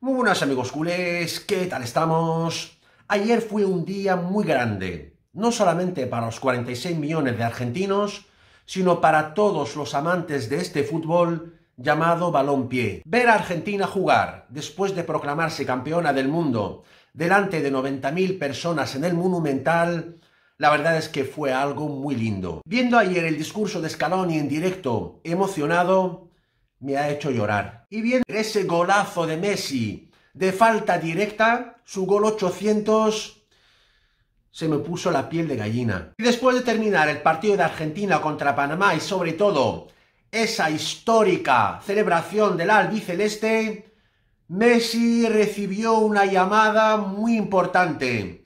Muy buenas amigos culés, ¿qué tal estamos? Ayer fue un día muy grande, no solamente para los 46 millones de argentinos, sino para todos los amantes de este fútbol llamado balón-pie. Ver a Argentina jugar después de proclamarse campeona del mundo delante de 90.000 personas en el Monumental, la verdad es que fue algo muy lindo. Viendo ayer el discurso de Scaloni en directo, emocionado, me ha hecho llorar. Y bien, ese golazo de Messi de falta directa, su gol 800 se me puso la piel de gallina. Y después de terminar el partido de Argentina contra Panamá y sobre todo esa histórica celebración del albiceleste, Messi recibió una llamada muy importante.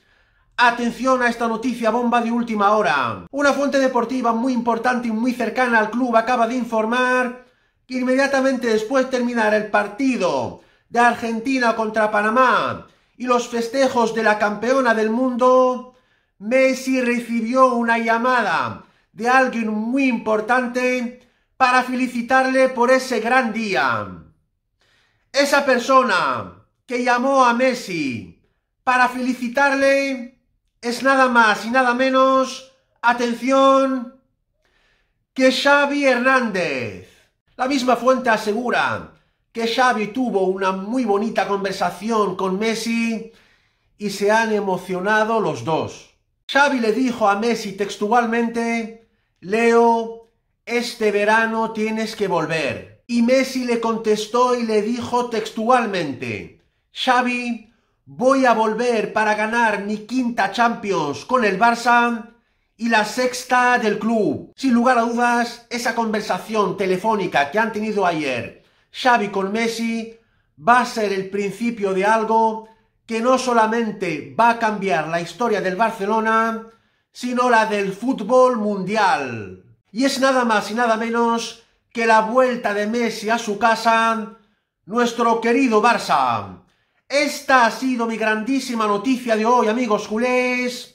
Atención a esta noticia bomba de última hora. Una fuente deportiva muy importante y muy cercana al club acaba de informar inmediatamente después de terminar el partido de Argentina contra Panamá y los festejos de la campeona del mundo, Messi recibió una llamada de alguien muy importante para felicitarle por ese gran día. Esa persona que llamó a Messi para felicitarle es nada más y nada menos, atención, que Xavi Hernández. La misma fuente asegura que Xavi tuvo una muy bonita conversación con Messi y se han emocionado los dos. Xavi le dijo a Messi textualmente, Leo, este verano tienes que volver. Y Messi le contestó y le dijo textualmente, Xavi, voy a volver para ganar mi quinta Champions con el Barça y la sexta del club. Sin lugar a dudas, esa conversación telefónica que han tenido ayer Xavi con Messi va a ser el principio de algo que no solamente va a cambiar la historia del Barcelona, sino la del fútbol mundial. Y es nada más y nada menos que la vuelta de Messi a su casa, nuestro querido Barça. Esta ha sido mi grandísima noticia de hoy, amigos culés.